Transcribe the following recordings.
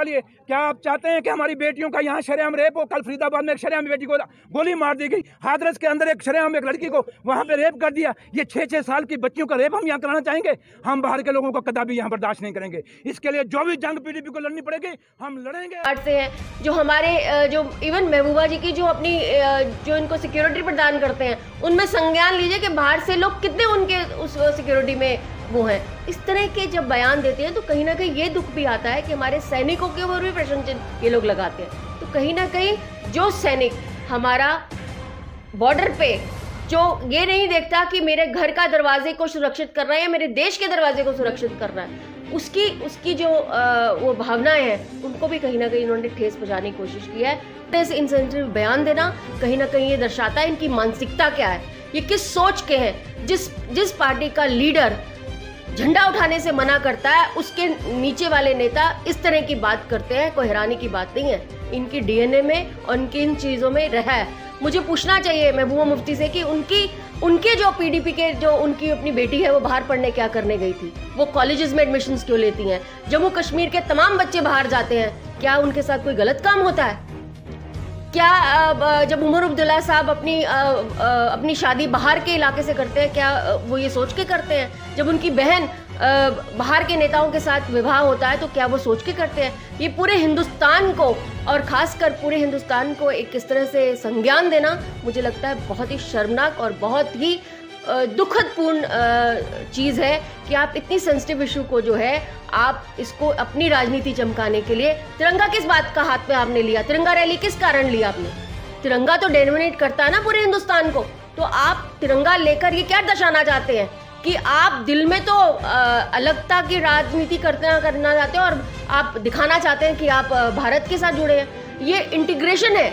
डालिए क्या आप चाहते हैं कि हमारी बेटियों का यहाँ शरेआम रेप हो कल फरीदाबाद में एक शरेआम बेटी को गोली मार दी गई हाथरस के अंदर एक शरेआम एक लड़की को वहाँ पे रेप कर दिया ये छः छः साल की बच्चियों का रेप हम यहाँ कराना चाहेंगे हम बाहर के लोगों को कदापि यहाँ बर्दाश्त नहीं करेंगे इसके लिए जो भी जंग पीडीपी को लड़नी पड़ेगी हम लड़ेंगे बांटते हैं जो हमारे जो इवन महबूबा जी की जो अपनी जो इनको सिक्योरिटी प्रदान करते हैं उनमें संज्ञान लीजिए कि बाहर से लोग कितने उनके उस सिक्योरिटी में वो हैं इस तरह के जब बयान देते हैं तो कहीं ना कहीं ये दुख भी आता है कि हमारे सैनिकों के ऊपर भी प्रश्न चिन्ह ये लोग लगाते हैं तो कहीं ना कहीं जो सैनिक हमारा बॉर्डर पे जो ये नहीं देखता कि मेरे घर का दरवाजे को सुरक्षित कर रहा है या मेरे देश के दरवाजे को सुरक्षित कर रहा है उसकी उसकी जो आ, वो भावनाएं हैं उनको भी कहीं ना कहीं इन्होंने ठेस बजाने की कोशिश की है ऐसे इंसेंटिव बयान देना कहीं ना कहीं ये दर्शाता है इनकी मानसिकता क्या है ये किस सोच के हैं जिस जिस पार्टी का लीडर झंडा उठाने से मना करता है उसके नीचे वाले नेता इस तरह की बात करते हैं कोई हैरानी की बात नहीं है इनकी डीएनए में और इनकी इन चीज़ों में रहा है मुझे पूछना चाहिए महबूबा मुफ्ती से कि उनकी उनके जो पीडीपी के जो उनकी अपनी बेटी है वो बाहर पढ़ने क्या करने गई थी वो कॉलेजेस में एडमिशन क्यों लेती हैं जम्मू कश्मीर के तमाम बच्चे बाहर जाते हैं क्या उनके साथ कोई गलत काम होता है क्या जब उमर अब्दुल्ला साहब अपनी अपनी शादी बाहर के इलाके से करते हैं क्या वो ये सोच के करते हैं जब उनकी बहन बाहर के नेताओं के साथ विवाह होता है तो क्या वो सोच के करते हैं ये पूरे हिंदुस्तान को और ख़ासकर पूरे हिंदुस्तान को एक किस तरह से संज्ञान देना मुझे लगता है बहुत ही शर्मनाक और बहुत ही पूर्ण चीज़ है कि आप इतनी सेंसिटिव इशू को जो है आप इसको अपनी राजनीति चमकाने के लिए तिरंगा किस बात का हाथ में आपने लिया तिरंगा रैली किस कारण लिया आपने तिरंगा तो डेनोमिनेट करता है ना पूरे हिंदुस्तान को तो आप तिरंगा लेकर ये क्या दर्शाना चाहते हैं कि आप दिल में तो अलगता की राजनीति करते करना चाहते हैं और आप दिखाना चाहते हैं कि आप भारत के साथ जुड़े हैं ये इंटीग्रेशन है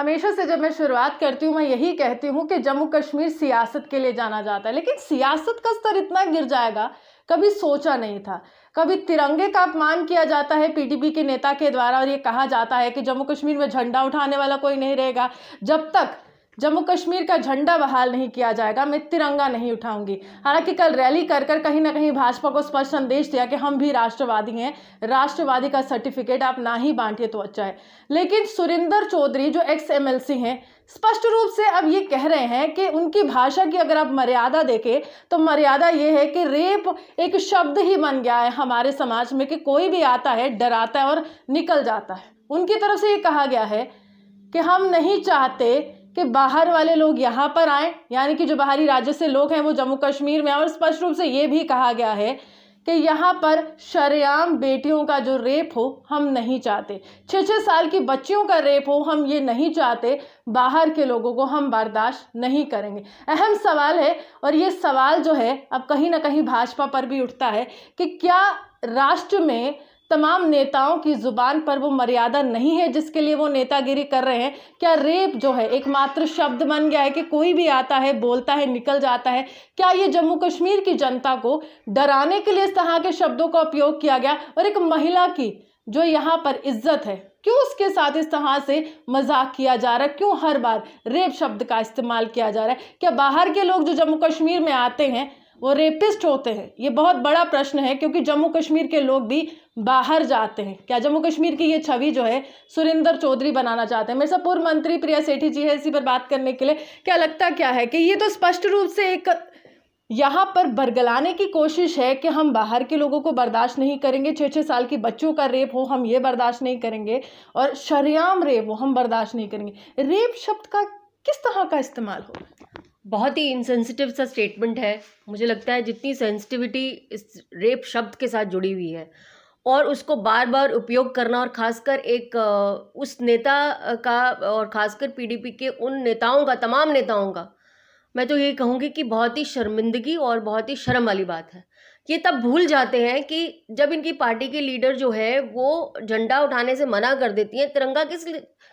हमेशा से जब मैं शुरुआत करती हूँ मैं यही कहती हूँ कि जम्मू कश्मीर सियासत के लिए जाना जाता है लेकिन सियासत का स्तर इतना गिर जाएगा कभी सोचा नहीं था कभी तिरंगे का अपमान किया जाता है पीडीपी के नेता के द्वारा और ये कहा जाता है कि जम्मू कश्मीर में झंडा उठाने वाला कोई नहीं रहेगा जब तक जम्मू कश्मीर का झंडा बहाल नहीं किया जाएगा मैं तिरंगा नहीं उठाऊंगी हालांकि कल रैली कर कर कहीं ना कहीं भाजपा को स्पष्ट संदेश दिया कि हम भी राष्ट्रवादी हैं राष्ट्रवादी का सर्टिफिकेट आप ना ही बांटिए तो अच्छा है लेकिन सुरेंद्र चौधरी जो एक्स एम हैं स्पष्ट रूप से अब ये कह रहे हैं कि उनकी भाषा की अगर आप मर्यादा देखें तो मर्यादा ये है कि रेप एक शब्द ही बन गया है हमारे समाज में कि कोई भी आता है डराता है और निकल जाता है उनकी तरफ से ये कहा गया है कि हम नहीं चाहते कि बाहर वाले लोग यहाँ पर आएँ यानी कि जो बाहरी राज्य से लोग हैं वो जम्मू कश्मीर में और स्पष्ट रूप से ये भी कहा गया है कि यहाँ पर शरेआम बेटियों का जो रेप हो हम नहीं चाहते छः छः साल की बच्चियों का रेप हो हम ये नहीं चाहते बाहर के लोगों को हम बर्दाश्त नहीं करेंगे अहम सवाल है और ये सवाल जो है अब कहीं ना कहीं भाजपा पर भी उठता है कि क्या राष्ट्र में तमाम नेताओं की ज़ुबान पर वो मर्यादा नहीं है जिसके लिए वो नेतागिरी कर रहे हैं क्या रेप जो है एकमात्र शब्द बन गया है कि कोई भी आता है बोलता है निकल जाता है क्या ये जम्मू कश्मीर की जनता को डराने के लिए इस तरह के शब्दों का उपयोग किया गया और एक महिला की जो यहाँ पर इज्जत है क्यों उसके साथ इस तरह से मजाक किया जा रहा है क्यों हर बार रेप शब्द का इस्तेमाल किया जा रहा है क्या बाहर के लोग जो जम्मू कश्मीर में आते हैं वो रेपिस्ट होते हैं ये बहुत बड़ा प्रश्न है क्योंकि जम्मू कश्मीर के लोग भी बाहर जाते हैं क्या जम्मू कश्मीर की ये छवि जो है सुरेंद्र चौधरी बनाना चाहते हैं मेरे साथ पूर्व मंत्री प्रिया सेठी जी है इसी पर बात करने के लिए क्या लगता क्या है कि ये तो स्पष्ट रूप से एक यहाँ पर बरगलाने की कोशिश है कि हम बाहर के लोगों को बर्दाश्त नहीं करेंगे छः छः साल की बच्चों का रेप हो हम ये बर्दाश्त नहीं करेंगे और शरियाम रेप हो हम बर्दाश्त नहीं करेंगे रेप शब्द का किस तरह का इस्तेमाल हो बहुत ही इनसेंसिटिव सा स्टेटमेंट है मुझे लगता है जितनी सेंसिटिविटी इस रेप शब्द के साथ जुड़ी हुई है और उसको बार बार उपयोग करना और खासकर एक उस नेता का और खासकर पीडीपी के उन नेताओं का तमाम नेताओं का मैं तो ये कहूँगी कि बहुत ही शर्मिंदगी और बहुत ही शर्म वाली बात है ये तब भूल जाते हैं कि जब इनकी पार्टी की लीडर जो है वो झंडा उठाने से मना कर देती है तिरंगा किस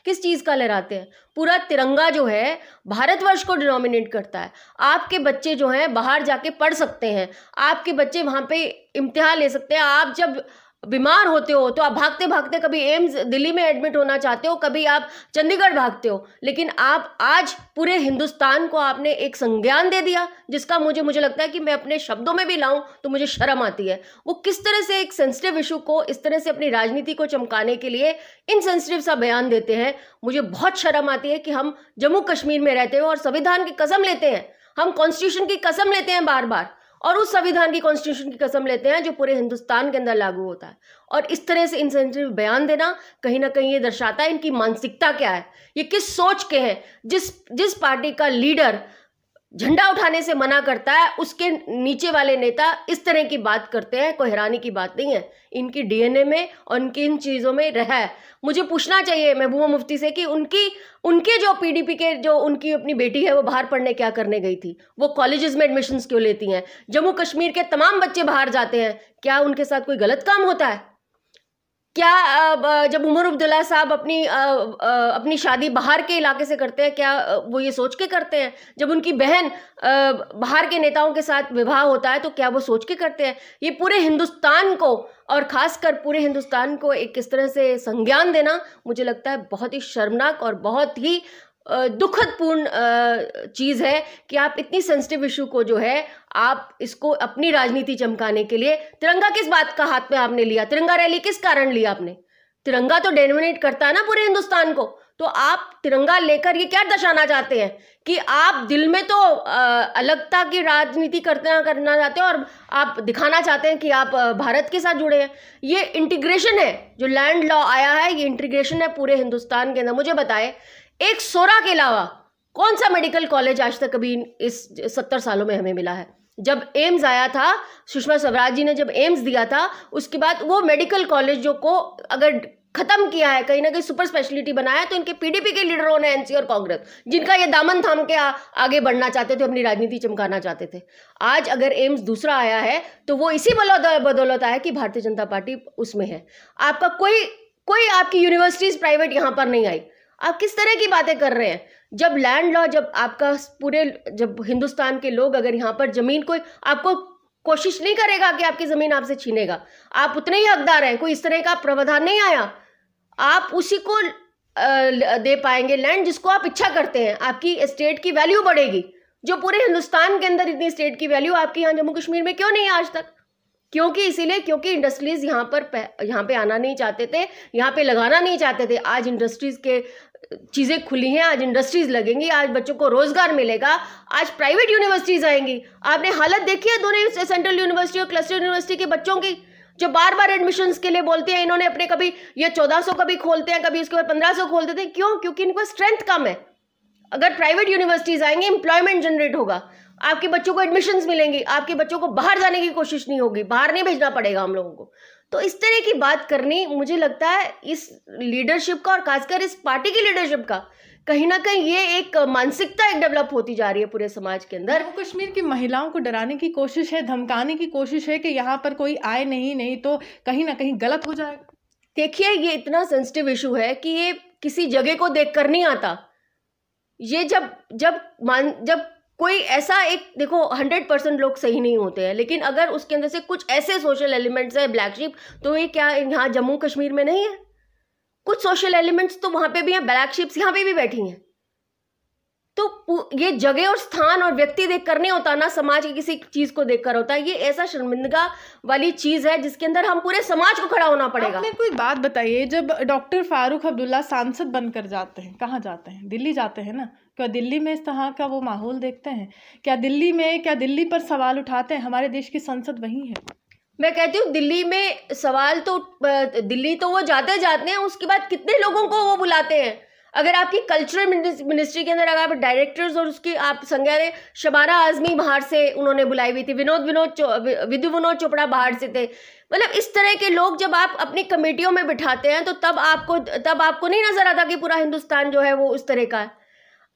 किस चीज़ का लहराते हैं पूरा तिरंगा जो है भारतवर्ष को डिनोमिनेट करता है आपके बच्चे जो हैं बाहर जाके पढ़ सकते हैं आपके बच्चे वहाँ पे इम्तिहान ले सकते हैं आप जब बीमार होते हो तो आप भागते भागते कभी एम्स दिल्ली में एडमिट होना चाहते हो कभी आप चंडीगढ़ भागते हो लेकिन आप आज पूरे हिंदुस्तान को आपने एक संज्ञान दे दिया जिसका मुझे मुझे लगता है कि मैं अपने शब्दों में भी लाऊं तो मुझे शर्म आती है वो किस तरह से एक सेंसिटिव इशू को इस तरह से अपनी राजनीति को चमकाने के लिए इनसेंसिटिव सा बयान देते हैं मुझे बहुत शर्म आती है कि हम जम्मू कश्मीर में रहते हो और संविधान की कसम लेते हैं हम कॉन्स्टिट्यूशन की कसम लेते हैं बार बार और उस संविधान की कॉन्स्टिट्यूशन की कसम लेते हैं जो पूरे हिंदुस्तान के अंदर लागू होता है और इस तरह से इंसेंटिव बयान देना कहीं ना कहीं ये दर्शाता है इनकी मानसिकता क्या है ये किस सोच के हैं जिस जिस पार्टी का लीडर झंडा उठाने से मना करता है उसके नीचे वाले नेता इस तरह की बात करते हैं कोई हैरानी की बात नहीं है इनकी डीएनए में और इनकी इन चीज़ों में रह है मुझे पूछना चाहिए महबूबा मुफ्ती से कि उनकी उनके जो पीडीपी के जो उनकी अपनी बेटी है वो बाहर पढ़ने क्या करने गई थी वो कॉलेजेस में एडमिशन्स क्यों लेती हैं जम्मू कश्मीर के तमाम बच्चे बाहर जाते हैं क्या उनके साथ कोई गलत काम होता है क्या जब उमर अब्दुल्ला साहब अपनी अपनी शादी बाहर के इलाके से करते हैं क्या वो ये सोच के करते हैं जब उनकी बहन बाहर के नेताओं के साथ विवाह होता है तो क्या वो सोच के करते हैं ये पूरे हिंदुस्तान को और ख़ासकर पूरे हिंदुस्तान को एक किस तरह से संज्ञान देना मुझे लगता है बहुत ही शर्मनाक और बहुत ही दुखदपूर्ण चीज़ है कि आप इतनी सेंसिटिव इशू को जो है आप इसको अपनी राजनीति चमकाने के लिए तिरंगा किस बात का हाथ में आपने लिया तिरंगा रैली किस कारण लिया आपने तिरंगा तो डेनोमिनेट करता है ना पूरे हिंदुस्तान को तो आप तिरंगा लेकर ये क्या दर्शाना चाहते हैं कि आप दिल में तो अलगता की राजनीति करते करना चाहते हैं और आप दिखाना चाहते हैं कि आप भारत के साथ जुड़े हैं ये इंटीग्रेशन है जो लैंड लॉ आया है ये इंटीग्रेशन है पूरे हिंदुस्तान के अंदर मुझे बताएं एक सोरा के अलावा कौन सा मेडिकल कॉलेज आज तक कभी इस सत्तर सालों में हमें मिला है जब एम्स आया था सुषमा स्वराज जी ने जब एम्स दिया था उसके बाद वो मेडिकल कॉलेजों को अगर खत्म किया है कहीं ना कहीं सुपर स्पेशलिटी बनाया तो इनके पीडीपी के लीडरों ने एनसी और कांग्रेस जिनका ये दामन थाम के आ, आगे बढ़ना चाहते थे अपनी राजनीति चमकाना चाहते थे आज अगर एम्स दूसरा आया है तो वो इसी बदौलत आया कि भारतीय जनता पार्टी उसमें है आपका कोई कोई आपकी यूनिवर्सिटीज प्राइवेट यहाँ पर नहीं आई आप किस तरह की बातें कर रहे हैं जब लैंड लॉ जब आपका पूरे जब हिंदुस्तान के लोग अगर यहाँ पर ज़मीन कोई आपको कोशिश नहीं करेगा कि आपकी ज़मीन आपसे छीनेगा आप उतने ही हकदार हैं कोई इस तरह का प्रावधान नहीं आया आप उसी को दे पाएंगे लैंड जिसको आप इच्छा करते हैं आपकी स्टेट की वैल्यू बढ़ेगी जो पूरे हिंदुस्तान के अंदर इतनी स्टेट की वैल्यू आपके यहाँ जम्मू कश्मीर में क्यों नहीं है आज तक क्योंकि इसीलिए क्योंकि इंडस्ट्रीज यहाँ पर यहाँ पे आना नहीं चाहते थे यहाँ पे लगाना नहीं चाहते थे आज इंडस्ट्रीज के चीज़ें खुली हैं आज इंडस्ट्रीज़ लगेंगी आज बच्चों को रोज़गार मिलेगा आज प्राइवेट यूनिवर्सिटीज़ आएंगी आपने हालत देखी है दोनों सेंट्रल यूनिवर्सिटी और क्लस्टर यूनिवर्सिटी के बच्चों की जो बार बार एडमिशन के लिए बोलते हैं इन्होंने अपने कभी ये चौदह सौ कभी खोलते हैं कभी उसके बाद पंद्रह सौ खोल देते हैं क्यों क्योंकि इनके पास स्ट्रेंथ कम है अगर प्राइवेट यूनिवर्सिटीज़ आएंगे एम्प्लॉयमेंट जनरेट होगा आपके बच्चों को एडमिशन्स मिलेंगी आपके बच्चों को बाहर जाने की कोशिश नहीं होगी बाहर नहीं भेजना पड़ेगा हम लोगों को तो इस तरह की बात करनी मुझे लगता है इस लीडरशिप का और खासकर इस पार्टी की लीडरशिप का कहीं ना कहीं ये एक मानसिकता एक डेवलप होती जा रही है पूरे समाज के अंदर जम्मू कश्मीर की महिलाओं को डराने की कोशिश है धमकाने की कोशिश है कि यहाँ पर कोई आए नहीं नहीं तो कहीं ना कहीं गलत हो जाएगा देखिए ये इतना सेंसिटिव इशू है कि ये किसी जगह को देख नहीं आता ये जब जब मान जब कोई ऐसा एक देखो हंड्रेड परसेंट लोग सही नहीं होते हैं लेकिन अगर उसके अंदर से कुछ ऐसे सोशल एलिमेंट्स हैं ब्लैक शिप तो ये क्या यहाँ जम्मू कश्मीर में नहीं है कुछ सोशल एलिमेंट्स तो वहाँ पे भी हैं ब्लैक शिप्स यहाँ पे भी बैठी हैं तो ये जगह और स्थान और व्यक्ति देख कर नहीं होता ना समाज की किसी चीज को देखकर होता है ये ऐसा शर्मिंदगा वाली चीज है जिसके अंदर हम पूरे समाज को खड़ा होना पड़ेगा आपने कोई बात बताइए जब डॉक्टर फारूक अब्दुल्ला सांसद बनकर जाते हैं कहाँ जाते हैं दिल्ली जाते हैं ना क्या दिल्ली में इस तरह का वो माहौल देखते हैं क्या दिल्ली में क्या दिल्ली पर सवाल उठाते हैं हमारे देश की संसद वही है मैं कहती हूँ दिल्ली में सवाल तो दिल्ली तो वो जाते जाते हैं उसके बाद कितने लोगों को वो बुलाते हैं अगर आपकी कल्चरल मिनिस्ट्री के अंदर अगर आप डायरेक्टर्स और उसकी आप संज्ञा रहे शबाना आजमी बाहर से उन्होंने बुलाई हुई थी विनोद विनोद विधु विनोद चोपड़ा बाहर से थे मतलब इस तरह के लोग जब आप अपनी कमेटियों में बिठाते हैं तो तब आपको तब आपको नहीं नजर आता कि पूरा हिंदुस्तान जो है वो उस तरह का है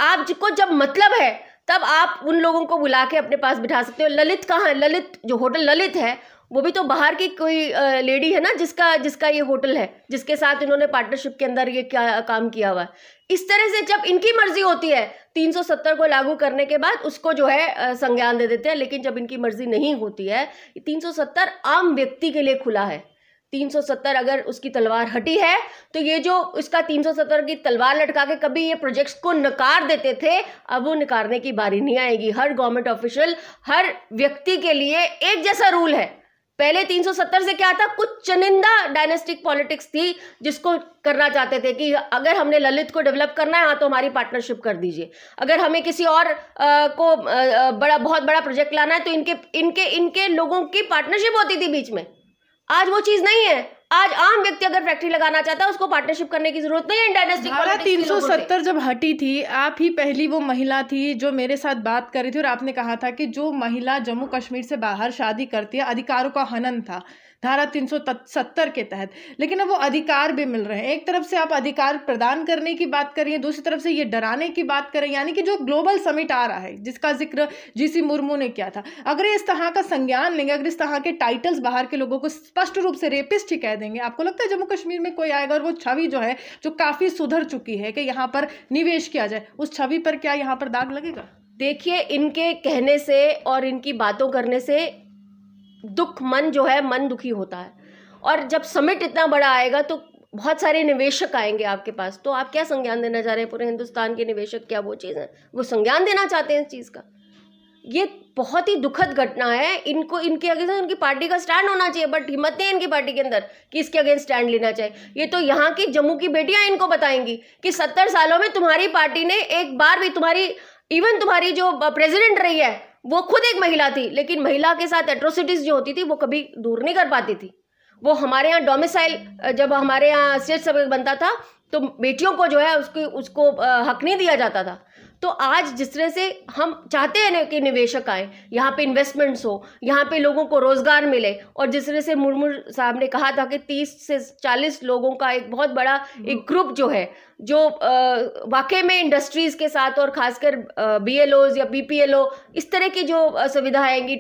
आप जिसको जब मतलब है तब आप उन लोगों को बुला के अपने पास बिठा सकते हो ललित कहाँ है ललित जो होटल ललित है वो भी तो बाहर की कोई लेडी है ना जिसका जिसका ये होटल है जिसके साथ इन्होंने पार्टनरशिप के अंदर ये क्या काम किया हुआ है इस तरह से जब इनकी मर्जी होती है 370 को लागू करने के बाद उसको जो है संज्ञान दे देते हैं लेकिन जब इनकी मर्जी नहीं होती है 370 आम व्यक्ति के लिए खुला है 370 अगर उसकी तलवार हटी है तो ये जो इसका 370 की तलवार लटका के कभी ये प्रोजेक्ट्स को नकार देते थे अब वो नकारने की बारी नहीं आएगी हर गवर्नमेंट ऑफिशियल हर व्यक्ति के लिए एक जैसा रूल है पहले 370 से क्या था कुछ चुनिंदा डायनेस्टिक पॉलिटिक्स थी जिसको करना चाहते थे कि अगर हमने ललित को डेवलप करना है हाँ तो हमारी पार्टनरशिप कर दीजिए अगर हमें किसी और आ, को आ, बड़ा बहुत बड़ा प्रोजेक्ट लाना है तो इनके इनके इनके लोगों की पार्टनरशिप होती थी बीच में आज वो चीज नहीं है आज आम व्यक्ति अगर फैक्ट्री लगाना चाहता है उसको पार्टनरशिप करने की जरूरत नहीं है डायनेस्टिक तीन सौ सत्तर जब हटी थी आप ही पहली वो महिला थी जो मेरे साथ बात कर रही थी और आपने कहा था कि जो महिला जम्मू कश्मीर से बाहर शादी करती है अधिकारों का हनन था धारा तीन के तहत लेकिन अब वो अधिकार भी मिल रहे हैं एक तरफ से आप अधिकार प्रदान करने की बात करिए दूसरी तरफ से ये डराने की बात करें यानी कि जो ग्लोबल समिट आ रहा है जिसका जिक्र जीसी मुर्मू ने किया था अगर इस तरह का संज्ञान लेंगे अगर इस तरह के टाइटल्स बाहर के लोगों को स्पष्ट रूप से रेपिस्ट ही कह देंगे आपको लगता है जम्मू कश्मीर में कोई आएगा और वो छवि जो है जो काफ़ी सुधर चुकी है कि यहाँ पर निवेश किया जाए उस छवि पर क्या यहाँ पर दाग लगेगा देखिए इनके कहने से और इनकी बातों करने से दुख मन जो है मन दुखी होता है और जब समिट इतना बड़ा आएगा तो बहुत सारे निवेशक आएंगे आपके पास तो आप क्या संज्ञान देना चाह रहे हैं पूरे हिंदुस्तान के निवेशक क्या वो चीज़ है वो संज्ञान देना चाहते हैं इस चीज़ का ये बहुत ही दुखद घटना है इनको इनके अगेंस्ट उनकी पार्टी का स्टैंड होना चाहिए बट हिम्मत नहीं है इनकी पार्टी के अंदर कि इसके अगेंस्ट स्टैंड लेना चाहिए ये तो यहाँ की जम्मू की बेटियाँ इनको बताएंगी कि सत्तर सालों में तुम्हारी पार्टी ने एक बार भी तुम्हारी इवन तुम्हारी जो प्रेसिडेंट रही है वो खुद एक महिला थी लेकिन महिला के साथ एट्रोसिटीज़ जो होती थी वो कभी दूर नहीं कर पाती थी वो हमारे यहाँ डोमिसाइल जब हमारे यहाँ स्टेट सब बनता था तो बेटियों को जो है उसकी उसको हक नहीं दिया जाता था तो आज जिस तरह से हम चाहते हैं ना कि निवेशक आए यहाँ पे इन्वेस्टमेंट्स हो यहाँ पे लोगों को रोज़गार मिले और जिस तरह से मुर्मू साहब ने कहा था कि तीस से चालीस लोगों का एक बहुत बड़ा एक ग्रुप हम्म। जो है जो वाकई में इंडस्ट्रीज़ के साथ और खासकर बी एल ओज या बी पी एल ओ इस तरह की जो सुविधाएँ आएंगी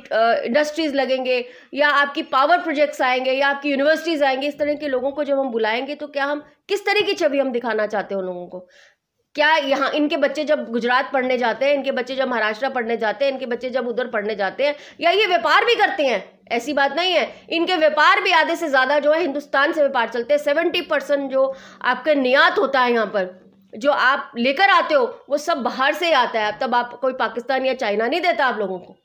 इंडस्ट्रीज़ लगेंगे या आपकी पावर प्रोजेक्ट्स आएंगे या आपकी यूनिवर्सिटीज़ आएंगी इस तरह के लोगों को जब हम बुलाएंगे तो क्या हम किस तरह की छवि हम दिखाना चाहते हैं उन लोगों को क्या यहाँ इनके बच्चे जब गुजरात पढ़ने जाते हैं इनके बच्चे जब महाराष्ट्र पढ़ने जाते हैं इनके बच्चे जब उधर पढ़ने जाते हैं या ये व्यापार भी करते हैं ऐसी बात नहीं है इनके व्यापार भी आधे से ज़्यादा जो है हिंदुस्तान से व्यापार चलते हैं सेवेंटी परसेंट जो आपके नियात होता है यहाँ पर जो आप लेकर आते हो वो सब बाहर से ही आता है अब तब आप कोई पाकिस्तान या चाइना नहीं देता आप लोगों को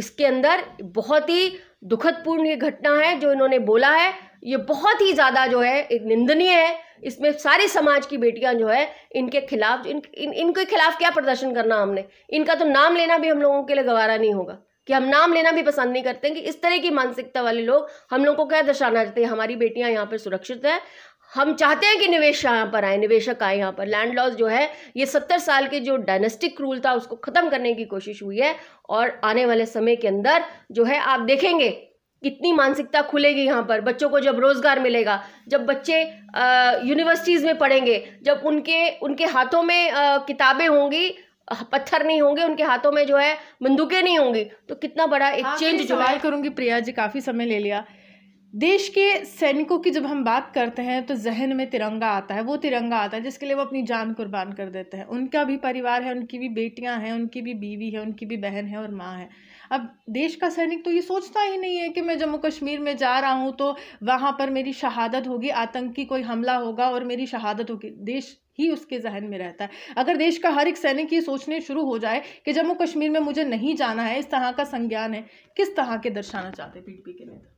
इसके अंदर बहुत ही दुखदपूर्ण ये घटना है जो इन्होंने बोला है ये बहुत ही ज़्यादा जो है एक निंदनीय है इसमें सारे समाज की बेटियां जो है इनके खिलाफ इन, इन इनके खिलाफ क्या प्रदर्शन करना हमने इनका तो नाम लेना भी हम लोगों के लिए गवारा नहीं होगा कि हम नाम लेना भी पसंद नहीं करते कि इस तरह की मानसिकता वाले लोग हम लोग को क्या दर्शाना चाहते हैं हमारी बेटियां यहाँ पर सुरक्षित हैं हम चाहते हैं कि निवेश यहाँ पर आए निवेशक आए यहाँ पर लैंड लॉस जो है ये सत्तर साल के जो डायनेस्टिक रूल था उसको ख़त्म करने की कोशिश हुई है और आने वाले समय के अंदर जो है आप देखेंगे कितनी मानसिकता खुलेगी यहाँ पर बच्चों को जब रोज़गार मिलेगा जब बच्चे यूनिवर्सिटीज़ में पढ़ेंगे जब उनके उनके हाथों में किताबें होंगी पत्थर नहीं होंगे उनके हाथों में जो है बंदूकें नहीं होंगी तो कितना बड़ा एक चेंज हाँ, जो है करूँगी प्रिया जी काफ़ी समय ले लिया देश के सैनिकों की जब हम बात करते हैं तो जहन में तिरंगा आता है वो तिरंगा आता है जिसके लिए वो अपनी जान कुर्बान कर देते हैं उनका भी परिवार है उनकी भी बेटियां हैं उनकी भी बीवी है उनकी भी बहन है और माँ है अब देश का सैनिक तो ये सोचता ही नहीं है कि मैं जम्मू कश्मीर में जा रहा हूँ तो वहाँ पर मेरी शहादत होगी आतंकी कोई हमला होगा और मेरी शहादत होगी देश ही उसके जहन में रहता है अगर देश का हर एक सैनिक ये सोचने शुरू हो जाए कि जम्मू कश्मीर में मुझे नहीं जाना है इस तरह का संज्ञान है किस तरह के दर्शाना चाहते पीडीपी के नेता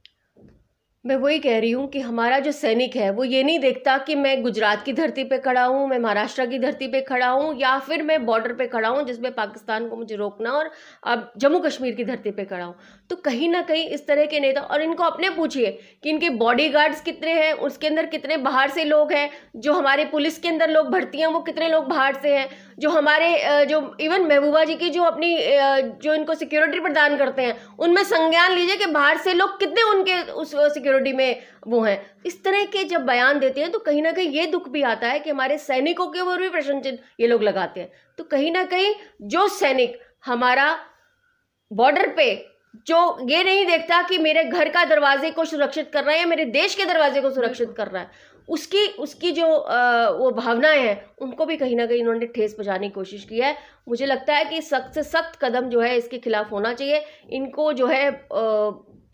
मैं वही कह रही हूँ कि हमारा जो सैनिक है वो ये नहीं देखता कि मैं गुजरात की धरती पे खड़ा हूँ मैं महाराष्ट्र की धरती पे खड़ा हूँ या फिर मैं बॉर्डर पे खड़ा हूँ जिसमें पाकिस्तान को मुझे रोकना और अब जम्मू कश्मीर की धरती पे खड़ा हूँ तो कहीं ना कहीं इस तरह के नेता और इनको अपने पूछिए कि इनके बॉडी कितने हैं उसके अंदर कितने बाहर से लोग हैं जो हमारे पुलिस के अंदर लोग भर्ती हैं वो कितने लोग बाहर से हैं जो हमारे जो इवन महबूबा जी की जो अपनी जो इनको सिक्योरिटी प्रदान करते हैं उनमें संज्ञान लीजिए कि बाहर से लोग कितने उनके उस सिक्योरिटी सिक्योरिटी में वो हैं इस तरह के जब बयान देते हैं तो कहीं ना कहीं ये दुख भी आता है कि हमारे सैनिकों के ऊपर भी प्रश्न चिन्ह ये लोग लगाते हैं तो कहीं ना कहीं जो सैनिक हमारा बॉर्डर पे जो ये नहीं देखता कि मेरे घर का दरवाजे को सुरक्षित कर रहा है या मेरे देश के दरवाजे को सुरक्षित कर रहा है उसकी उसकी जो आ, वो भावनाएं हैं उनको भी कहीं ना कहीं इन्होंने ठेस पहुँचाने की कोशिश की है मुझे लगता है कि सख्त से सख्त कदम जो है इसके खिलाफ होना चाहिए इनको जो है आ,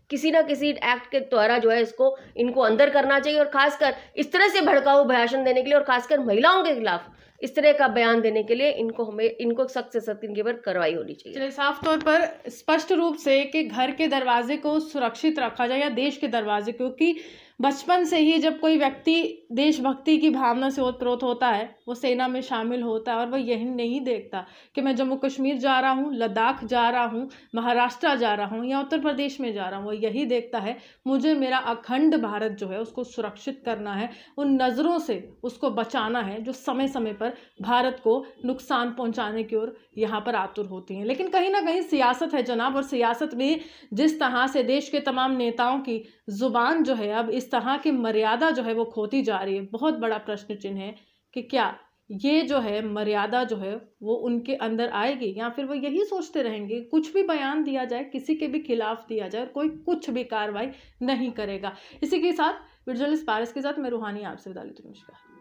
किसी ना किसी एक्ट के द्वारा जो है इसको इनको अंदर करना चाहिए और खासकर इस तरह से भड़काऊ भाषण देने के लिए और खासकर महिलाओं के खिलाफ इस तरह का बयान देने के लिए इनको हमें इनको सख्त से सख्त इनके पर कार्रवाई होनी चाहिए चलिए साफ तौर पर स्पष्ट रूप से कि घर के दरवाजे को सुरक्षित रखा जाए या देश के दरवाजे क्योंकि बचपन से ही जब कोई व्यक्ति देशभक्ति की भावना से ओतप्रोत होता है वो सेना में शामिल होता है और वह यही नहीं देखता कि मैं जम्मू कश्मीर जा रहा हूँ लद्दाख जा रहा हूँ महाराष्ट्र जा रहा हूँ या उत्तर प्रदेश में जा रहा हूँ वो यही देखता है मुझे मेरा अखंड भारत जो है उसको सुरक्षित करना है उन नज़रों से उसको बचाना है जो समय समय पर भारत को नुकसान पहुँचाने की ओर यहाँ पर आतुर होती हैं लेकिन कहीं ना कहीं सियासत है जनाब और सियासत में जिस तरह से देश के तमाम नेताओं की ज़ुबान जो है अब इस तरह की मर्यादा जो है वो खोती जा रही है बहुत बड़ा प्रश्न चिन्ह है कि क्या ये जो है मर्यादा जो है वो उनके अंदर आएगी या फिर वो यही सोचते रहेंगे कुछ भी बयान दिया जाए किसी के भी खिलाफ दिया जाए और कोई कुछ भी कार्रवाई नहीं करेगा इसी के साथ विजुअलिस्ट पारस के साथ मैं रूहानी आपसे बता लेती हूँ नमस्कार